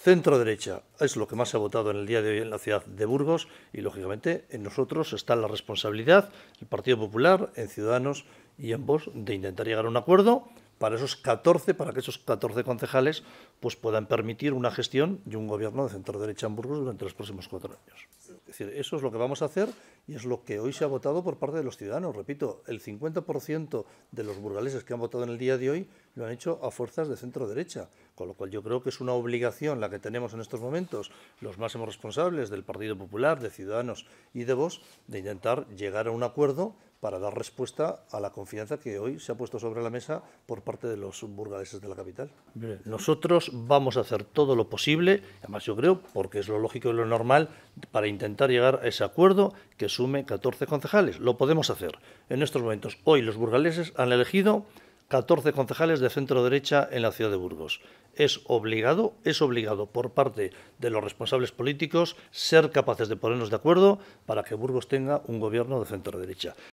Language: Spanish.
Centro derecha es lo que más se ha votado en el día de hoy en la ciudad de Burgos y lógicamente en nosotros está la responsabilidad, el Partido Popular, en Ciudadanos y en vos de intentar llegar a un acuerdo para esos 14, para que esos 14 concejales pues puedan permitir una gestión y un gobierno de centro derecha en Burgos durante los próximos cuatro años. Es decir, eso es lo que vamos a hacer y es lo que hoy se ha votado por parte de los ciudadanos. Repito, el 50% de los burgaleses que han votado en el día de hoy lo han hecho a fuerzas de centro derecha, con lo cual yo creo que es una obligación la que tenemos en estos momentos los máximos responsables del Partido Popular, de Ciudadanos y de VOs de intentar llegar a un acuerdo para dar respuesta a la confianza que hoy se ha puesto sobre la mesa por parte de los burgaleses de la capital. Nosotros vamos a hacer todo lo posible, además yo creo, porque es lo lógico y lo normal, para intentar llegar a ese acuerdo que es asume 14 concejales. Lo podemos hacer en estos momentos. Hoy los burgaleses han elegido 14 concejales de centro derecha en la ciudad de Burgos. Es obligado, es obligado por parte de los responsables políticos ser capaces de ponernos de acuerdo para que Burgos tenga un gobierno de centro derecha.